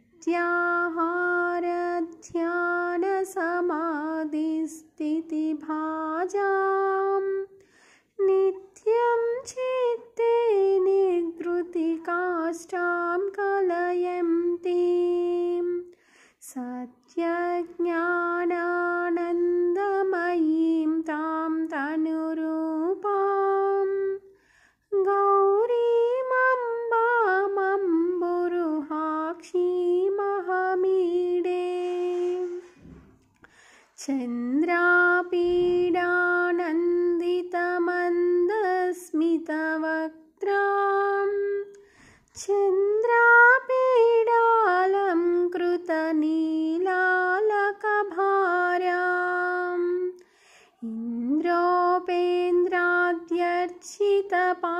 नित्याहारध्यानसमाधिस्थितिभाजाम् नित्यं चित्ते निवृतिकाष्ठां कलयन्ति सत्यज्ञानानन्दमयीं तां तनु चन्द्रापीडानन्दितमन्दस्मितवक्त्रा चन्द्रापीडालं कृतनीलालकभार्याम् इन्द्रोपेन्द्राद्यर्चितपा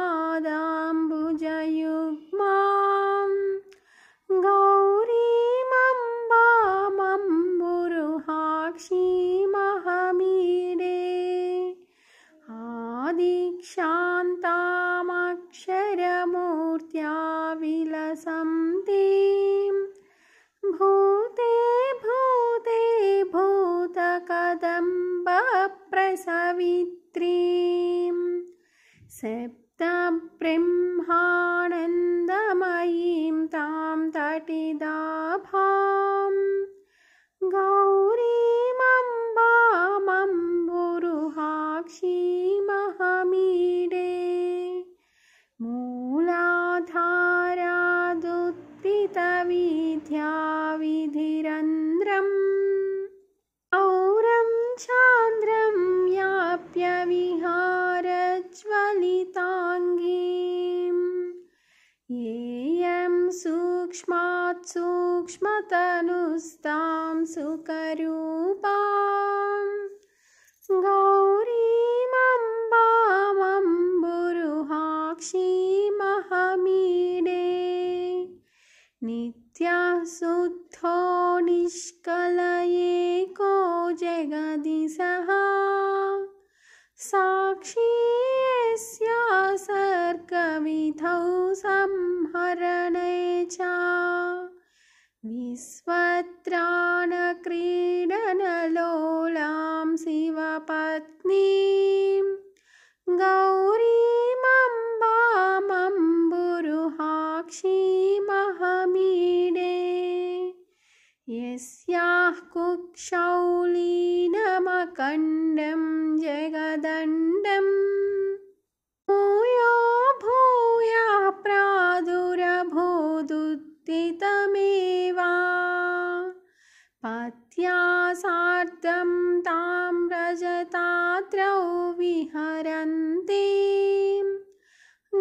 शप्त तां तटिदाभां गौरि सूक्ष्मात् सूक्ष्मतनुस्तां सुकरूपाम् गौरीमम्बामम्बुरुहाक्षीमहमीडे नित्याशुद्धो निष्कलये को जगदिसः साक्षी सर्गविधौ संहरणे च विश्वत्राणक्रीडनलोलां शिवपत्नीं गौरीमम्बामम्बुरुहाक्षीमहमीडे बुरुहाक्षीमहमीडे यस्याः कुक्षौलीनमकण्डं जगदण्डम् मेवा पत्या सार्धं तां रजतात्रौ विहरन्ति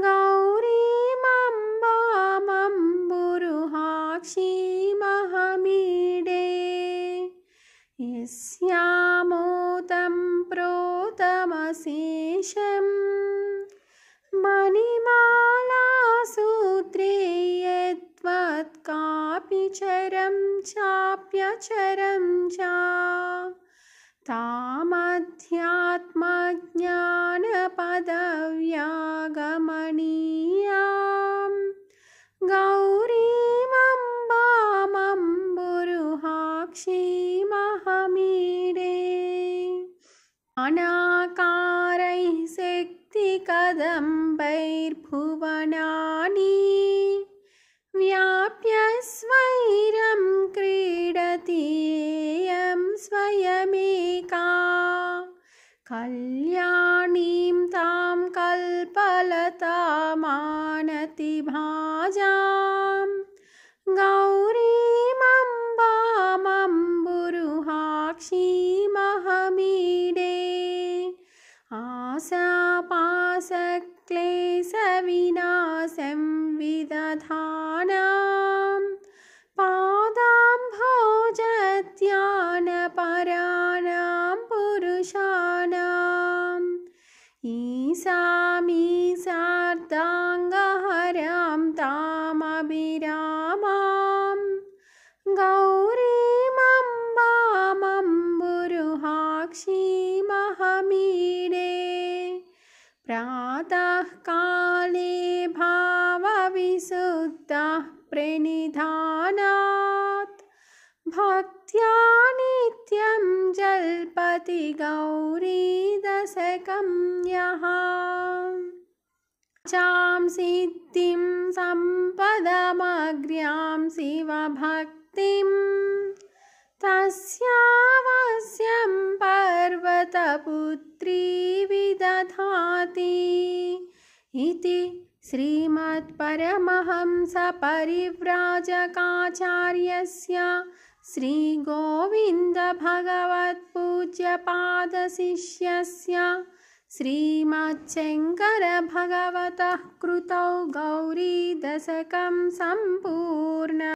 गौरीमम्बामं बुरुहाक्षी महमीडे यस्यामोतं प्रोतमशेष चापि चरं चाप्यचरं च तामध्यात्मज्ञानपद्यागमनीया गौरीमम्बामं बुरुहाक्षीमहमीडे अनाकारैः शक्तिकदम्बैर्भुवनानि कल्याणीं तां कल्पलतामानतिभाजा भाजां बुरुहाक्षीमहमीडे आशापाशक्लेशविनाशं विदधा सामी सार्दाङ्गहरं तामभिरामां गौरीमम्बामं बुरुहाक्षी महमीडे प्रातःकाले भावविशुद्धः प्रनिधानात् भक्त्यानि यं जल्पति गौरी दशकं यः चां सिद्धिं सम्पदमग्र्यां शिवभक्तिं तस्यावास्यं पर्वतपुत्री विदधाति इति श्रीमत्परमहंसपरिव्राजकाचार्यस्य श्रीगोविन्दभगवत्पूज्यपादशिष्यस्य श्रीमच्छङ्करभगवतः कृतौ गौरीदशकं सम्पूर्ण